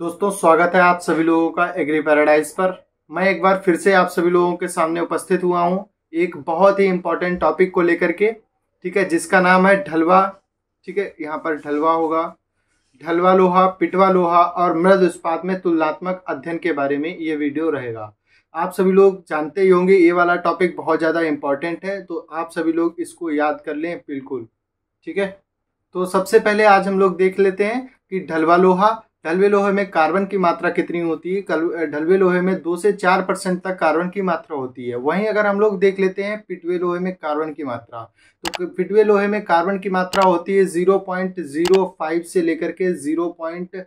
दोस्तों स्वागत है आप सभी लोगों का एग्री पैराडाइज पर मैं एक बार फिर से आप सभी लोगों के सामने उपस्थित हुआ हूँ एक बहुत ही इम्पोर्टेंट टॉपिक को लेकर के ठीक है जिसका नाम है ढलवा ठीक है यहाँ पर ढलवा होगा ढलवा लोहा पिटवा लोहा और मृद उत्पाद में तुलनात्मक अध्ययन के बारे में ये वीडियो रहेगा आप सभी लोग जानते ही होंगे ये वाला टॉपिक बहुत ज़्यादा इम्पॉर्टेंट है तो आप सभी लोग इसको याद कर लें बिल्कुल ठीक है तो सबसे पहले आज हम लोग देख लेते हैं कि ढलवा लोहा ढलवे लोहे में कार्बन की मात्रा कितनी होती है ढलवे लोहे में दो से चार परसेंट तक कार्बन की मात्रा होती है वहीं अगर हम लोग देख लेते हैं पिटवे लोहे में कार्बन की मात्रा तो पिटवे लोहे में कार्बन की मात्रा होती है जीरो पॉइंट जीरो फाइव से लेकर के जीरो पॉइंट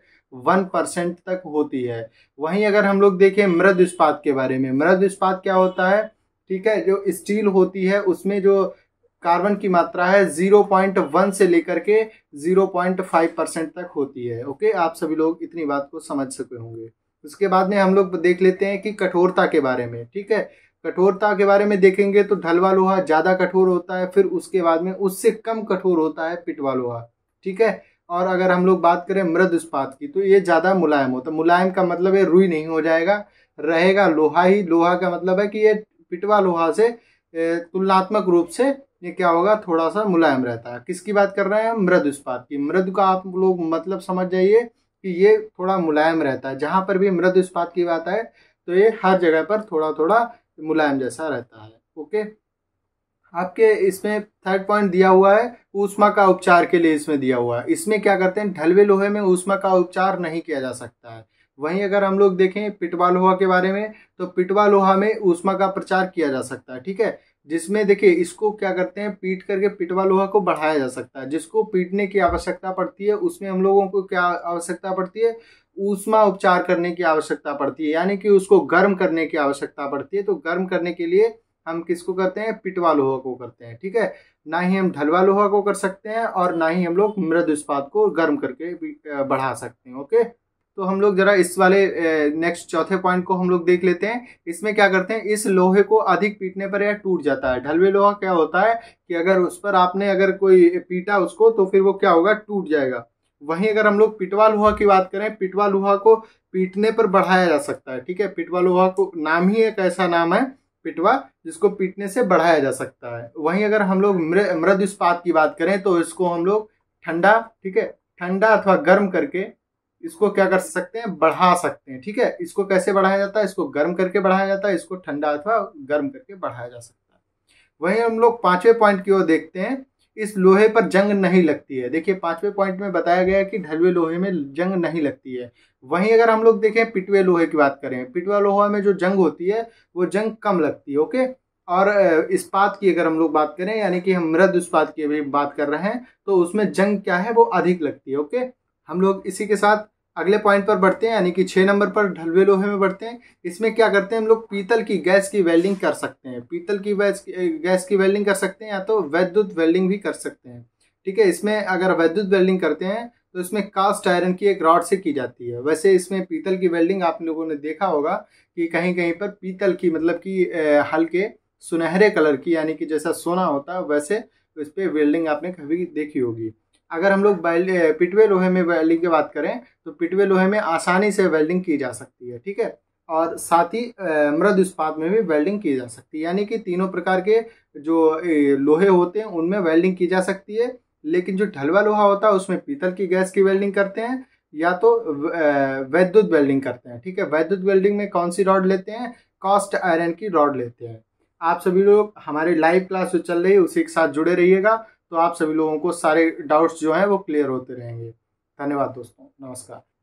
वन परसेंट तक होती है वहीं अगर हम लोग देखें मृद इस्पात के बारे में मृद इस्पात क्या होता है ठीक है जो स्टील होती है उसमें जो कार्बन की मात्रा है 0.1 से लेकर के 0.5 परसेंट तक होती है ओके आप सभी लोग इतनी बात को समझ सके होंगे उसके बाद में हम लोग देख लेते हैं कि कठोरता के बारे में ठीक है कठोरता के बारे में देखेंगे तो ढलवा लोहा ज़्यादा कठोर होता है फिर उसके बाद में उससे कम कठोर होता है पिटवा लोहा ठीक है और अगर हम लोग बात करें मृद इस्पात की तो ये ज़्यादा मुलायम होता है मुलायम का मतलब है रुई नहीं हो जाएगा रहेगा लोहा ही लोहा का मतलब है कि ये पिटवा लोहा से तुलनात्मक रूप से ये क्या होगा थोड़ा सा मुलायम रहता है किसकी बात कर रहे हैं मृद इस्पात की मृद का आप लोग मतलब समझ जाइए कि ये थोड़ा मुलायम रहता है जहाँ पर भी मृद इस्पात की बात आए तो ये हर जगह पर थोड़ा थोड़ा मुलायम जैसा रहता है ओके आपके इसमें थर्ड पॉइंट दिया हुआ है ऊष्मा का उपचार के लिए इसमें दिया हुआ है इसमें क्या करते हैं ढलवे लोहे में ऊष्मा का उपचार नहीं किया जा सकता है वहीं अगर हम लोग देखें पिटवा लोहा के बारे में तो पिटवा लोहा में ऊष्मा का प्रचार किया जा सकता है ठीक है जिसमें देखिए इसको क्या करते हैं पीट करके पिटवा लोहा को बढ़ाया जा सकता है जिसको पीटने की आवश्यकता पड़ती है उसमें हम लोगों को क्या आवश्यकता पड़ती है ऊष्मा उपचार करने की आवश्यकता पड़ती है यानी कि उसको गर्म करने की आवश्यकता पड़ती है तो गर्म करने के लिए हम किसको करते हैं पिटवा लोहा को करते हैं ठीक है ना ही हम ढलवा लोहा को कर सकते हैं और ना ही हम लोग मृद इस्पात को गर्म करके बढ़ा सकते हैं ओके तो हम लोग जरा इस वाले नेक्स्ट चौथे पॉइंट को हम लोग देख लेते हैं इसमें क्या करते हैं इस लोहे को अधिक पीटने पर यह टूट जाता है ढलवे लोहा क्या होता है कि अगर उस पर आपने अगर कोई पीटा उसको तो फिर वो क्या होगा टूट जाएगा वहीं अगर हम लोग पिटवा लोहा की बात करें पिटवा लोहा को पीटने पर बढ़ाया जा सकता है ठीक है पिटवा लोहा को नाम ही एक ऐसा नाम है पिटवा जिसको पीटने से बढ़ाया जा सकता है वहीं अगर हम लोग मृद इस्पात की बात करें तो इसको हम लोग ठंडा ठीक है ठंडा अथवा गर्म करके इसको क्या कर सकते हैं बढ़ा सकते हैं ठीक है इसको कैसे बढ़ाया जाता है इसको गर्म करके बढ़ाया जाता है इसको ठंडा अथवा गर्म करके बढ़ाया जा सकता है वहीं हम लोग पाँचवें पॉइंट की ओर देखते हैं इस लोहे पर जंग नहीं लगती है देखिए पाँचवें पॉइंट में बताया गया है कि ढलवे लोहे में जंग नहीं लगती है वहीं अगर हम लोग देखें पिटवे लोहे की बात करें पिटवा लोहा में जो जंग होती है वो जंग कम लगती है ओके और इस्पात की अगर हम लोग बात करें यानी कि हम मृद इस्पात की भी बात कर रहे हैं तो उसमें जंग क्या है वो अधिक लगती है ओके हम लोग इसी के साथ अगले पॉइंट पर बढ़ते हैं यानी कि छः नंबर पर ढलवे लोहे में बढ़ते हैं इसमें क्या करते हैं हम लोग पीतल की गैस की वेल्डिंग कर सकते हैं पीतल की गैस की वेल्डिंग कर सकते हैं या तो वैद्युत वेल्डिंग भी कर सकते हैं ठीक है इसमें अगर वैद्युत वेल्डिंग करते हैं तो इसमें कास्ट आयरन की एक रॉड से की जाती है वैसे इसमें पीतल की वेल्डिंग आप लोगों ने देखा होगा कि कहीं कहीं पर पीतल की मतलब कि हल्के सुनहरे कलर की यानी कि जैसा सोना होता है वैसे तो इस पर वेल्डिंग आपने कभी देखी होगी अगर हम लोग पिटवे लोहे में वेल्डिंग की बात करें तो पिटवे लोहे में आसानी से वेल्डिंग की जा सकती है ठीक है और साथ ही मृद इस्पात में भी वेल्डिंग की जा सकती है यानी कि तीनों प्रकार के जो लोहे होते हैं उनमें वेल्डिंग की जा सकती है लेकिन जो ढलवा लोहा होता है उसमें पीतल की गैस की वेल्डिंग करते हैं या तो वैद्युत वेल्डिंग करते हैं ठीक है वैद्युत वेल्डिंग में कौन सी रॉड लेते हैं कॉस्ट आयरन की रॉड लेते हैं आप सभी लोग हमारे लाइव क्लास जो चल रही है उसी के साथ जुड़े रहिएगा तो आप सभी लोगों को सारे डाउट्स जो हैं वो क्लियर होते रहेंगे धन्यवाद दोस्तों नमस्कार